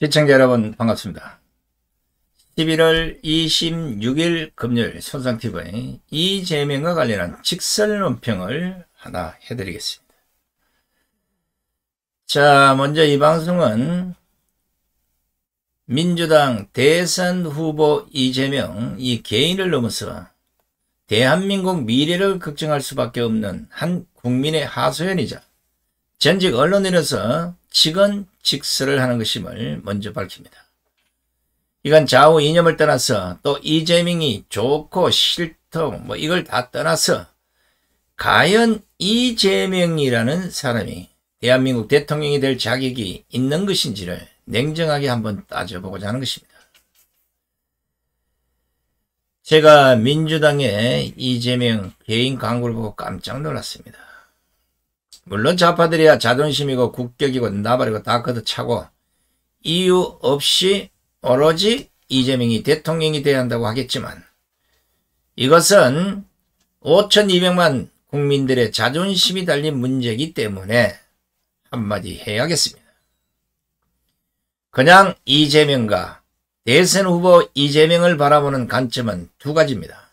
시청자 여러분 반갑습니다. 11월 26일 금요일 손상TV 의 이재명과 관련한 직설 논평을 하나 해드리겠습니다. 자 먼저 이 방송은 민주당 대선 후보 이재명 이 개인을 넘어서 대한민국 미래를 걱정할 수밖에 없는 한 국민의 하소연이자 전직 언론인으로서 직언직설을 하는 것임을 먼저 밝힙니다. 이건 좌우 이념을 떠나서 또 이재명이 좋고 싫고 뭐 이걸 다 떠나서 과연 이재명이라는 사람이 대한민국 대통령이 될 자격이 있는 것인지를 냉정하게 한번 따져보고자 하는 것입니다. 제가 민주당의 이재명 개인 광고를 보고 깜짝 놀랐습니다. 물론 좌파들이야 자존심이고 국격이고 나발이고 다 걷어차고 이유 없이 오로지 이재명이 대통령이 돼야 한다고 하겠지만 이것은 5,200만 국민들의 자존심이 달린 문제이기 때문에 한마디 해야겠습니다. 그냥 이재명과 대선 후보 이재명을 바라보는 관점은 두 가지입니다.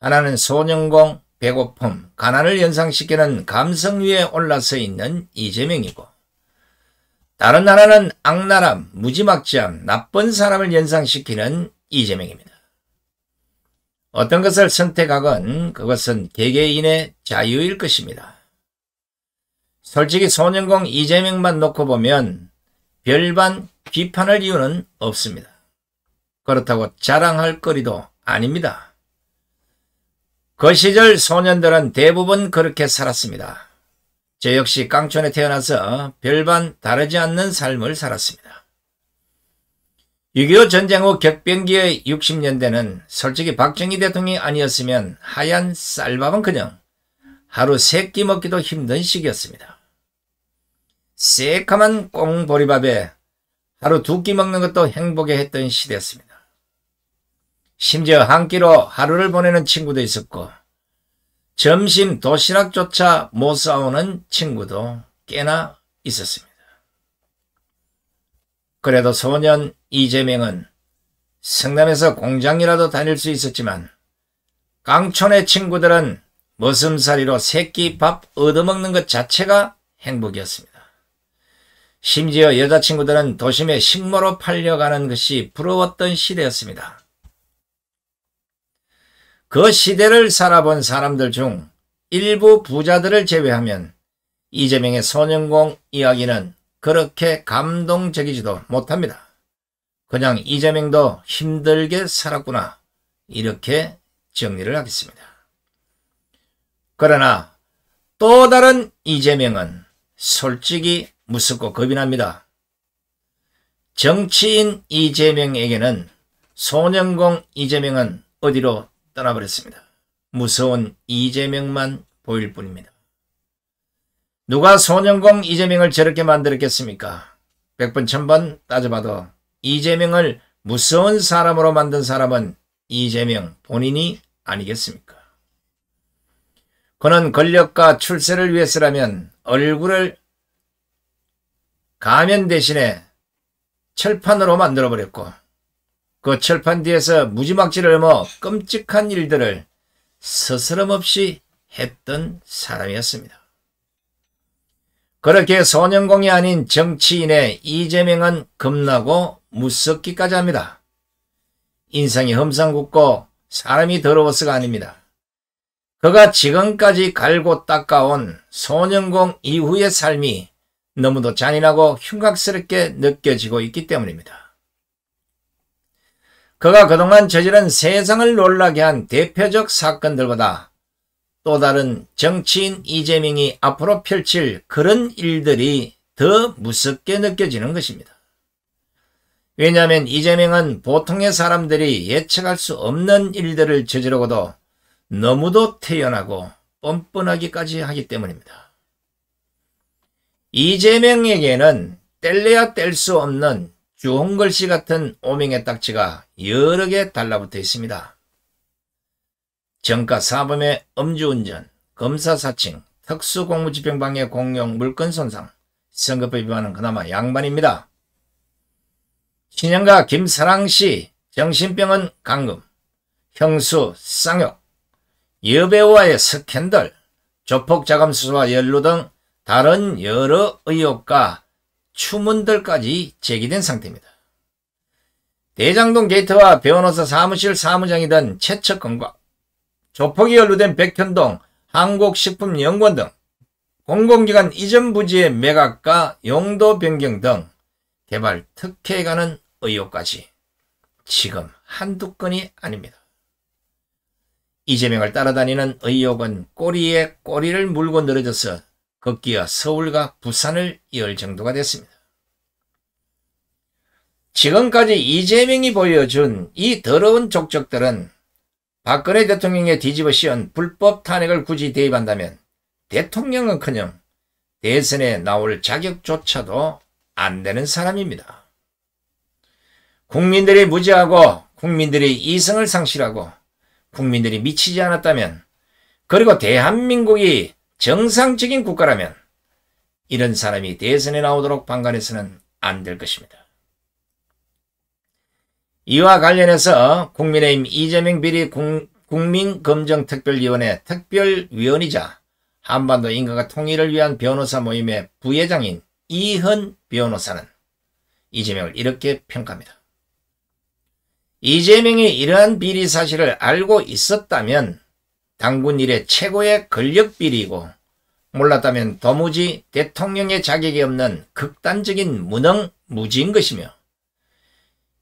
하나는 소년공, 배고픔, 가난을 연상시키는 감성 위에 올라서 있는 이재명이고 다른 하나는 악랄함, 무지막지함, 나쁜 사람을 연상시키는 이재명입니다. 어떤 것을 선택하건 그것은 개개인의 자유일 것입니다. 솔직히 소년공 이재명만 놓고 보면 별반 비판할 이유는 없습니다. 그렇다고 자랑할 거리도 아닙니다. 그 시절 소년들은 대부분 그렇게 살았습니다. 저 역시 깡촌에 태어나서 별반 다르지 않는 삶을 살았습니다. 6.25 전쟁 후 격변기의 60년대는 솔직히 박정희 대통령이 아니었으면 하얀 쌀밥은 그냥 하루 세 끼 먹기도 힘든 시기였습니다. 새카만 꽁보리밥에 하루 두 끼 먹는 것도 행복해 했던 시대였습니다. 심지어 한 끼로 하루를 보내는 친구도 있었고 점심 도시락조차 못 사오는 친구도 꽤나 있었습니다. 그래도 소년 이재명은 성남에서 공장이라도 다닐 수 있었지만 강촌의 친구들은 머슴살이로 새끼 밥 얻어먹는 것 자체가 행복이었습니다. 심지어 여자친구들은 도심에 식모로 팔려가는 것이 부러웠던 시대였습니다. 그 시대를 살아본 사람들 중 일부 부자들을 제외하면 이재명의 선영공 이야기는 그렇게 감동적이지도 못합니다. 그냥 이재명도 힘들게 살았구나 이렇게 정리를 하겠습니다. 그러나 또 다른 이재명은 솔직히 무섭고 겁이 납니다. 정치인 이재명에게는 소년공 이재명은 어디로 떠나버렸습니다. 무서운 이재명만 보일 뿐입니다. 누가 소년공 이재명을 저렇게 만들었겠습니까? 백번 천번 따져봐도 이재명을 무서운 사람으로 만든 사람은 이재명 본인이 아니겠습니까? 그는 권력과 출세를 위해서라면 얼굴을 가면 대신에 철판으로 만들어버렸고 그 철판 뒤에서 무지막지를 뭐 끔찍한 일들을 스스럼 없이 했던 사람이었습니다. 그렇게 소년공이 아닌 정치인의 이재명은 겁나고 무섭기까지 합니다. 인상이 험상궂고 사람이 더러워서가 아닙니다. 그가 지금까지 갈고 닦아온 소년공 이후의 삶이 너무도 잔인하고 흉악스럽게 느껴지고 있기 때문입니다. 그가 그동안 저지른 세상을 놀라게 한 대표적 사건들보다 또 다른 정치인 이재명이 앞으로 펼칠 그런 일들이 더 무섭게 느껴지는 것입니다. 왜냐하면 이재명은 보통의 사람들이 예측할 수 없는 일들을 저지르고도 너무도 태연하고 뻔뻔하기까지 하기 때문입니다. 이재명에게는 뗄래야 뗄 수 없는 주홍 글씨 같은 오명의 딱지가 여러 개 달라붙어 있습니다. 정가 사범의 음주운전, 검사 사칭, 특수공무집행방해 공용 물건 손상, 선거법 위반은 그나마 양반입니다. 신영가 김사랑씨, 정신병원 강금, 형수 쌍욕, 여배우와의 스캔들, 조폭자금 수수와 연루 등 다른 여러 의혹과 추문들까지 제기된 상태입니다. 대장동 게이트와 변호사 사무실 사무장이던 최척건과 조폭이 연루된 백현동, 한국식품연구원 등 공공기관 이전 부지의 매각과 용도 변경 등 개발 특혜에 관한 의혹까지 지금 한두 건이 아닙니다. 이재명을 따라다니는 의혹은 꼬리에 꼬리를 물고 늘어져서 걷기어 서울과 부산을 이을 정도가 됐습니다. 지금까지 이재명이 보여준 이 더러운 족적들은 박근혜 대통령의 뒤집어 씌운 불법 탄핵을 굳이 대입한다면 대통령은커녕 대선에 나올 자격조차도 안 되는 사람입니다. 국민들이 무지하고 국민들이 이성을 상실하고 국민들이 미치지 않았다면 그리고 대한민국이 정상적인 국가라면 이런 사람이 대선에 나오도록 방관해서는 안 될 것입니다. 이와 관련해서 국민의힘 이재명 비리 국민검정특별위원회 특별위원이자 한반도 인간과 통일을 위한 변호사 모임의 부회장인 이현 변호사는 이재명을 이렇게 평가합니다. 이재명이 이러한 비리 사실을 알고 있었다면 당군 일의 최고의 권력비리고 이 몰랐다면 도무지 대통령의 자격이 없는 극단적인 무능 무지인 것이며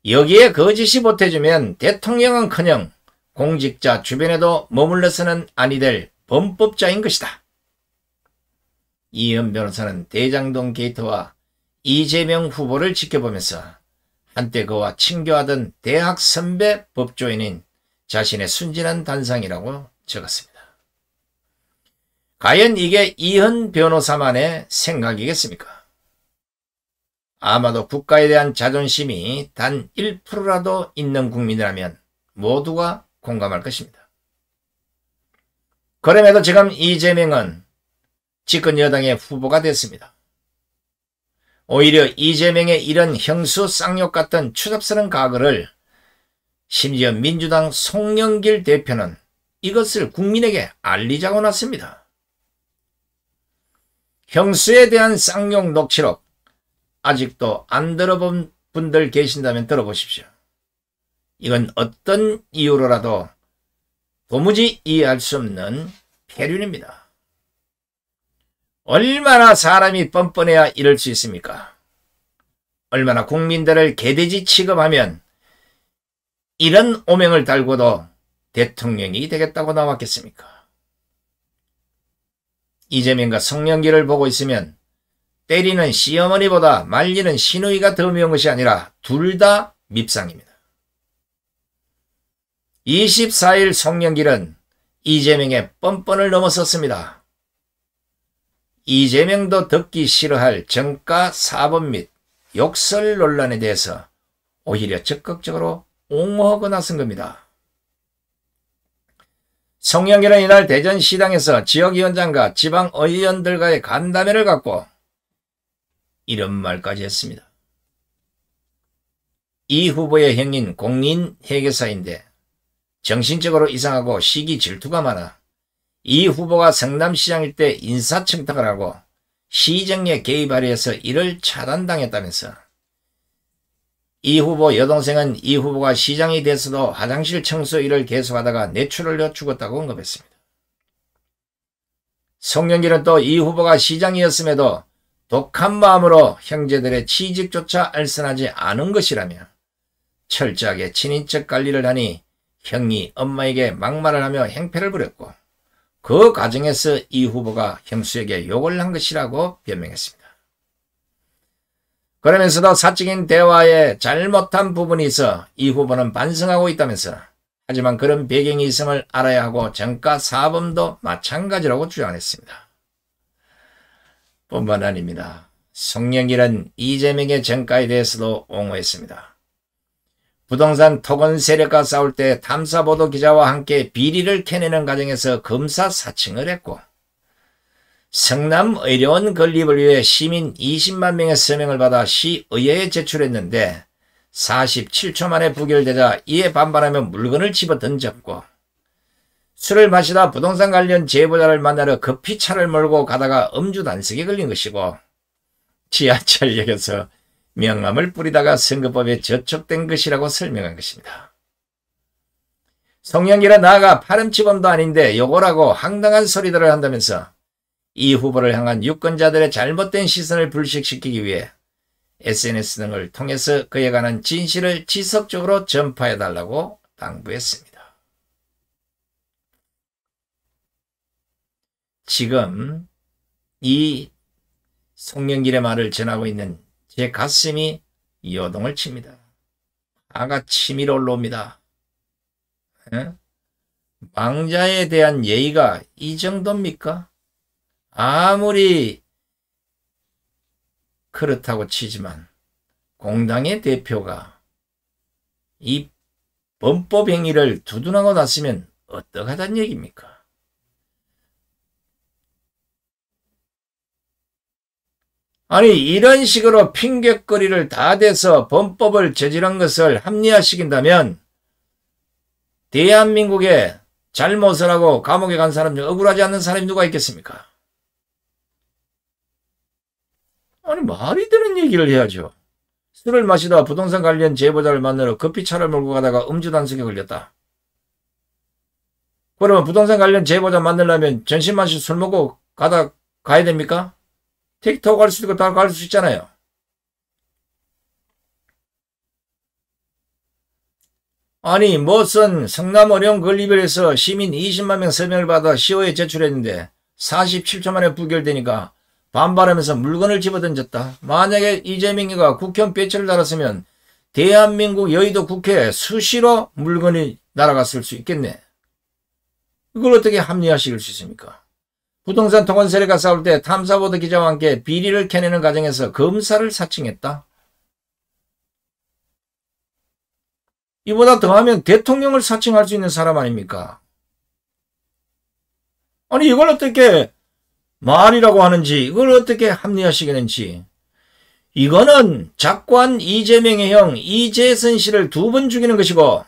여기에 거짓이 보태주면 대통령은커녕 공직자 주변에도 머물러서는 아니 될 범법자인 것이다. 이은 변호사는 대장동 게이트와 이재명 후보를 지켜보면서 한때 그와 친교하던 대학 선배 법조인인 자신의 순진한 단상이라고 적었습니다. 과연 이게 이현 변호사만의 생각이겠습니까? 아마도 국가에 대한 자존심이 단 1%라도 있는 국민이라면 모두가 공감할 것입니다. 그럼에도 지금 이재명은 집권 여당의 후보가 됐습니다. 오히려 이재명의 이런 형수 쌍욕 같은 추잡스런 과거를 심지어 민주당 송영길 대표는 이것을 국민에게 알리자고 났습니다. 형수에 대한 쌍용 녹취록 아직도 안 들어본 분들 계신다면 들어보십시오. 이건 어떤 이유로라도 도무지 이해할 수 없는 폐륜입니다. 얼마나 사람이 뻔뻔해야 이럴 수 있습니까? 얼마나 국민들을 개돼지 취급하면 이런 오명을 달고도 대통령이 되겠다고 나왔겠습니까? 이재명과 성년기를 보고 있으면 때리는 시어머니보다 말리는 시누이가 더 미운 것이 아니라 둘 다 밉상입니다. 24일 송영기는 이재명의 뻔뻔을 넘어섰습니다. 이재명도 듣기 싫어할 정가 사법 및 욕설 논란에 대해서 오히려 적극적으로 옹호하고 나선 겁니다. 성영길은 이날 대전시당에서 지역위원장과 지방의원들과의 간담회를 갖고 이런 말까지 했습니다. 이 후보의 형인 공인 회계사인데 정신적으로 이상하고 시기 질투가 많아 이 후보가 성남시장일 때 인사청탁을 하고 시정에 개입하려 해서 이를 차단당했다면서 이 후보 여동생은 이 후보가 시장이 돼서도 화장실 청소 일을 계속하다가 내출을려 죽었다고 언급했습니다. 송영길은 또 이 후보가 시장이었음에도 독한 마음으로 형제들의 취직조차 알선하지 않은 것이라며 철저하게 친인척 관리를 하니 형이 엄마에게 막말을 하며 행패를 부렸고 그 과정에서 이 후보가 형수에게 욕을 한 것이라고 변명했습니다. 그러면서도 사적인 대화에 잘못한 부분이 있어 이 후보는 반성하고 있다면서 하지만 그런 배경이 있음을 알아야 하고 정가 사범도 마찬가지라고 주장했습니다. 뿐만 아닙니다. 성령길은 이재명의 정가에 대해서도 옹호했습니다. 부동산 토건 세력과 싸울 때 탐사보도 기자와 함께 비리를 캐내는 과정에서 검사 사칭을 했고 성남의료원 건립을 위해 시민 20만 명의 서명을 받아 시의회에 제출했는데 47초 만에 부결되자 이에 반발하며 물건을 집어 던졌고 술을 마시다 부동산 관련 제보자를 만나러 급히 차를 몰고 가다가 음주 단속에 걸린 것이고 지하철역에서 명함을 뿌리다가 선거법에 저촉된 것이라고 설명한 것입니다. 송영길은 나아가 파렴치범도 아닌데 요거라고 황당한 소리들을 한다면서 이 후보를 향한 유권자들의 잘못된 시선을 불식시키기 위해 SNS 등을 통해서 그에 관한 진실을 지속적으로 전파해달라고 당부했습니다. 지금 이송영길의 말을 전하고 있는 제 가슴이 요동을 칩니다. 아가 치밀어 올라옵니다. 에? 망자에 대한 예의가 이 정도입니까? 아무리 그렇다고 치지만 공당의 대표가 이 범법 행위를 두둔하고 났으면 어떡하단 얘기입니까? 아니 이런 식으로 핑곗거리를 다 대서 범법을 저지른 것을 합리화시킨다면 대한민국에 잘못을 하고 감옥에 간 사람 중 억울하지 않는 사람이 누가 있겠습니까? 아니 말이 되는 얘기를 해야죠. 술을 마시다 부동산 관련 제보자를 만나러 급히 차를 몰고 가다가 음주 단속에 걸렸다. 그러면 부동산 관련 제보자 만나려면 전신 마시술 먹고 가다 가야 됩니까? 택시 타고 갈 수도 있고 다 갈 수 있잖아요. 아니 무슨 성남 어려운 건립을해서 시민 20만 명 서명을 받아 시호에 제출했는데 47초 만에 부결되니까 반발하면서 물건을 집어던졌다. 만약에 이재명이가 국현 배치를 달았으면 대한민국 여의도 국회에 수시로 물건이 날아갔을 수 있겠네. 이걸 어떻게 합리화시킬 수 있습니까? 부동산 통원 세례가 싸울 때 탐사보도 기자와 함께 비리를 캐내는 과정에서 검사를 사칭했다. 이보다 더하면 대통령을 사칭할 수 있는 사람 아닙니까? 아니 이걸 어떻게 말이라고 하는지 이걸 어떻게 합리화시키는지 이거는 작관 이재명의 형 이재선 씨를 두 번 죽이는 것이고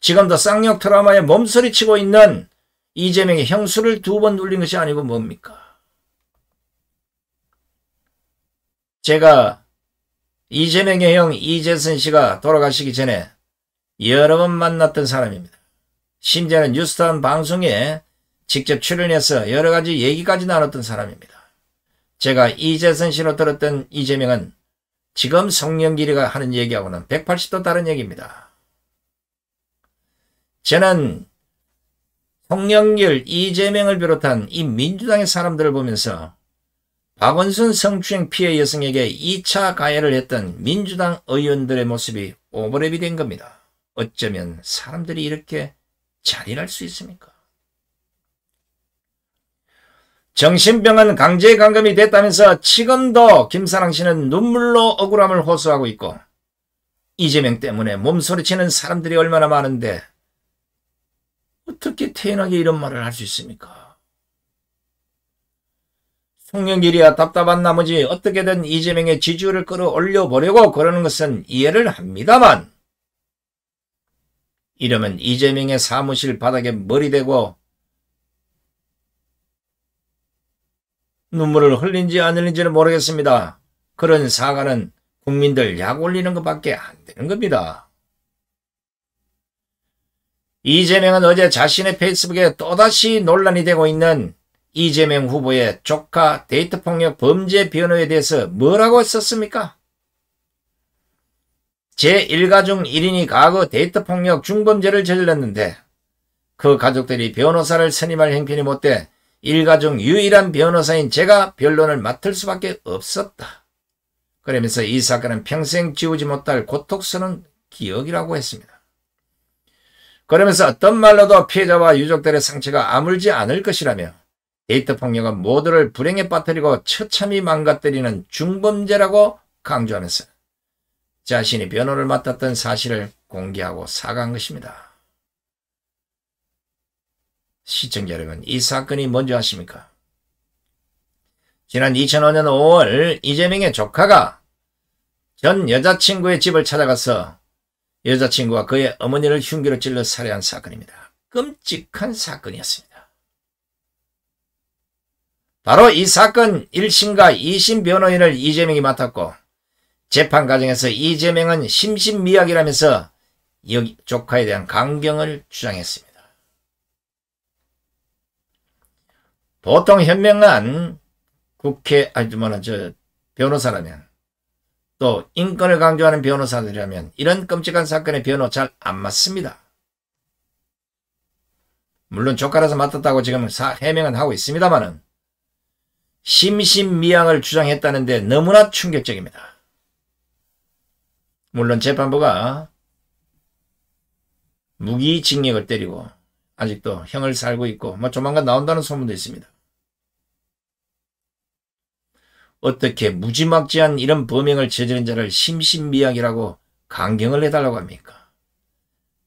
지금도 쌍욕 트라마에 몸서리치고 있는 이재명의 형수를 두 번 눌린 것이 아니고 뭡니까? 제가 이재명의 형 이재선 씨가 돌아가시기 전에 여러 번 만났던 사람입니다. 심지어는 뉴스타운 방송에 직접 출연해서 여러 가지 얘기까지 나눴던 사람입니다. 제가 이재선 씨로 들었던 이재명은 지금 성령길이가 하는 얘기하고는 180도 다른 얘기입니다. 저는 성령길 이재명을 비롯한 이 민주당의 사람들을 보면서 박원순 성추행 피해 여성에게 2차 가해를 했던 민주당 의원들의 모습이 오버랩이 된 겁니다. 어쩌면 사람들이 이렇게 잔인할 수 있습니까? 정신병은 강제 감금이 됐다면서 지금도 김사랑 씨는 눈물로 억울함을 호소하고 있고 이재명 때문에 몸소리치는 사람들이 얼마나 많은데 어떻게 태연하게 이런 말을 할 수 있습니까? 송영길이야 답답한 나머지 어떻게든 이재명의 지지율을 끌어올려 보려고 그러는 것은 이해를 합니다만 이러면 이재명의 사무실 바닥에 머리 대고 눈물을 흘린지 안 흘린지는 모르겠습니다. 그런 사과는 국민들 약 올리는 것밖에 안 되는 겁니다. 이재명은 어제 자신의 페이스북에 또다시 논란이 되고 있는 이재명 후보의 조카 데이트폭력 범죄 변호에 대해서 뭐라고 썼습니까? 제1가중 1인이 과거 데이트폭력 중범죄를 저질렀는데 그 가족들이 변호사를 선임할 행편이 못돼 일가중 유일한 변호사인 제가 변론을 맡을 수밖에 없었다. 그러면서 이 사건은 평생 지우지 못할 고통스러운 기억이라고 했습니다. 그러면서 어떤 말로도 피해자와 유족들의 상처가 아물지 않을 것이라며 데이트 폭력은 모두를 불행에 빠뜨리고 처참히 망가뜨리는 중범죄라고 강조하면서 자신이 변호를 맡았던 사실을 공개하고 사과한 것입니다. 시청자 여러분, 이 사건이 뭔지 아십니까? 지난 2005년 5월 이재명의 조카가 전 여자친구의 집을 찾아가서 여자친구와 그의 어머니를 흉기로 찔러 살해한 사건입니다. 끔찍한 사건이었습니다. 바로 이 사건 1심과 2심 변호인을 이재명이 맡았고 재판 과정에서 이재명은 심신미약이라면서 조카에 대한 강경을 주장했습니다. 보통 현명한 국회, 아니, 뭐라, 저, 변호사라면, 또, 인권을 강조하는 변호사들이라면, 이런 끔찍한 사건의 변호 잘 안 맞습니다. 물론 조카라서 맞았다고 지금 사, 해명은 하고 있습니다만은, 심신미양을 주장했다는데 너무나 충격적입니다. 물론 재판부가 무기징역을 때리고 아직도 형을 살고 있고 뭐 조만간 나온다는 소문도 있습니다. 어떻게 무지막지한 이런 범행을 저지른 자를 심신미약이라고 강경을 해달라고 합니까?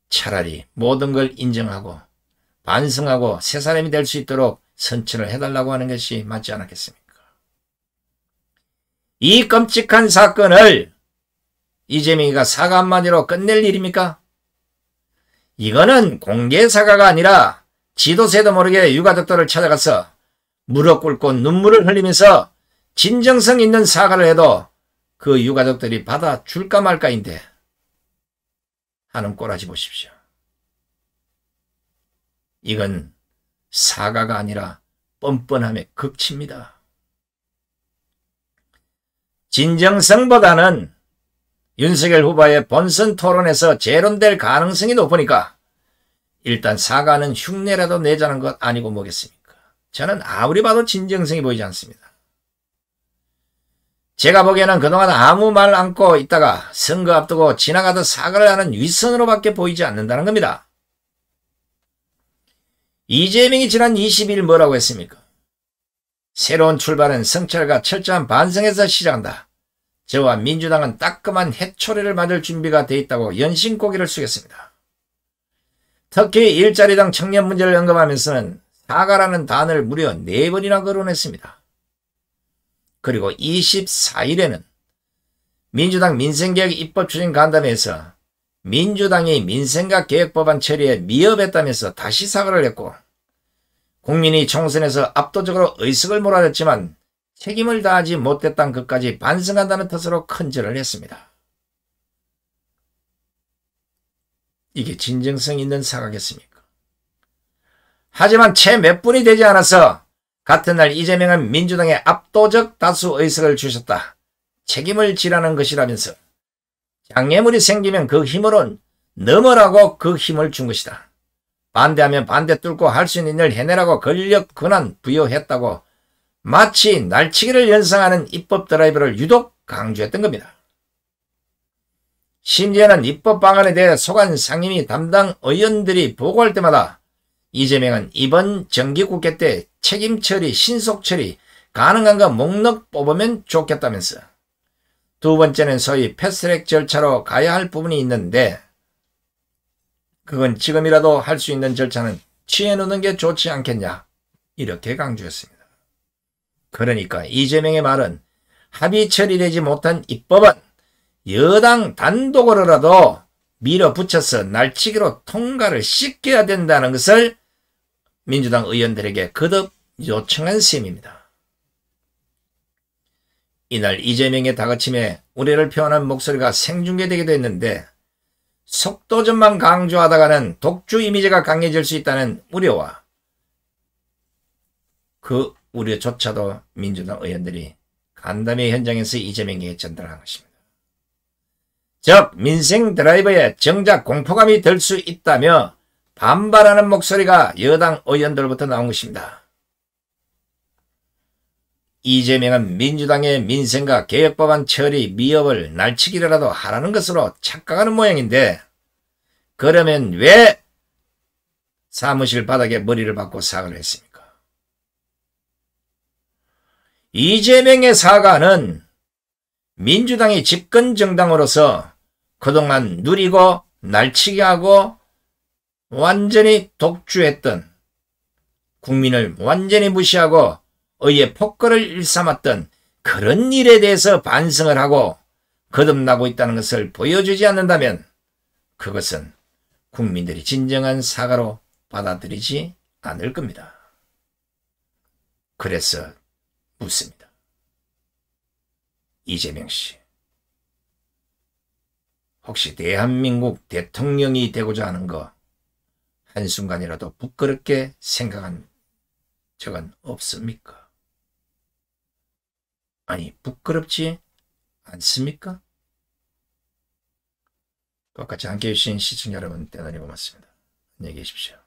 차라리 모든 걸 인정하고 반성하고 새 사람이 될 수 있도록 선처를 해달라고 하는 것이 맞지 않았겠습니까? 이 끔찍한 사건을 이재명이가 사과 한마디로 끝낼 일입니까? 이거는 공개 사과가 아니라 지도세도 모르게 유가족들을 찾아가서 무릎 꿇고 눈물을 흘리면서 진정성 있는 사과를 해도 그 유가족들이 받아줄까 말까인데 하는 꼬라지 보십시오. 이건 사과가 아니라 뻔뻔함의 극치입니다. 진정성보다는 윤석열 후보의 본선 토론에서 재론될 가능성이 높으니까 일단 사과는 흉내라도 내자는 것 아니고 뭐겠습니까? 저는 아무리 봐도 진정성이 보이지 않습니다. 제가 보기에는 그동안 아무 말 안고 있다가 선거 앞두고 지나가듯 사과를 하는 윗선으로밖에 보이지 않는다는 겁니다. 이재명이 지난 20일 뭐라고 했습니까? 새로운 출발은 성찰과 철저한 반성에서 시작한다. 저와 민주당은 따끔한 해초리를 맞을 준비가 돼 있다고 연신 고개를 숙였습니다. 특히 일자리당 청년 문제를 언급하면서는 사과라는 단을 무려 4번이나 거론했습니다. 그리고 24일에는 민주당 민생개혁 입법추진 간담회에서 민주당이 민생과 계획법안 처리에 미흡했다면서 다시 사과를 했고 국민이 총선에서 압도적으로 의석을 몰아냈지만 책임을 다하지 못했다는 것까지 반성한다는 뜻으로 큰절을 했습니다. 이게 진정성 있는 사과겠습니까? 하지만 채 몇 분이 되지 않아서 같은 날 이재명은 민주당에 압도적 다수 의석을 주셨다. 책임을 지라는 것이라면서 장애물이 생기면 그 힘으론 넘어라고 그 힘을 준 것이다. 반대하면 반대 뚫고 할 수 있는 일 해내라고 권력 권한 부여했다고 마치 날치기를 연상하는 입법 드라이브를 유독 강조했던 겁니다. 심지어는 입법 방안에 대해 소관 상임위 담당 의원들이 보고할 때마다 이재명은 이번 정기국회 때 책임 처리, 신속 처리, 가능한 가 목록 뽑으면 좋겠다면서 두 번째는 소위 패스트랙 절차로 가야 할 부분이 있는데 그건 지금이라도 할 수 있는 절차는 취해놓는 게 좋지 않겠냐 이렇게 강조했습니다. 그러니까 이재명의 말은 합의 처리되지 못한 입법은 여당 단독으로라도 밀어붙여서 날치기로 통과를 시켜야 된다는 것을 민주당 의원들에게 거듭 요청한 셈입니다. 이날 이재명의 다가침에 우려를 표현한 목소리가 생중계되기도 했는데 속도전만 강조하다가는 독주 이미지가 강해질 수 있다는 우려와 그 우려조차도 민주당 의원들이 간담회 현장에서 이재명에게 전달한 것입니다. 즉 민생 드라이버에 정작 공포감이 들 수 있다며 반발하는 목소리가 여당 의원들부터 나온 것입니다. 이재명은 민주당의 민생과 개혁법안 처리 미흡을 날치기라도 하라는 것으로 착각하는 모양인데 그러면 왜 사무실 바닥에 머리를 박고 사과를 했습니까? 이재명의 사과는 민주당이 집권 정당으로서 그동안 누리고 날치기하고 완전히 독주했던 국민을 완전히 무시하고 의의 폭거를 일삼았던 그런 일에 대해서 반성을 하고 거듭나고 있다는 것을 보여주지 않는다면 그것은 국민들이 진정한 사과로 받아들이지 않을 겁니다. 그래서 묻습니다. 이재명 씨. 혹시 대한민국 대통령이 되고자 하는 거 한순간이라도 부끄럽게 생각한 적은 없습니까? 아니 부끄럽지 않습니까? 똑같이 함께해 주신 시청자 여러분 대단히 고맙습니다. 안녕히 계십시오.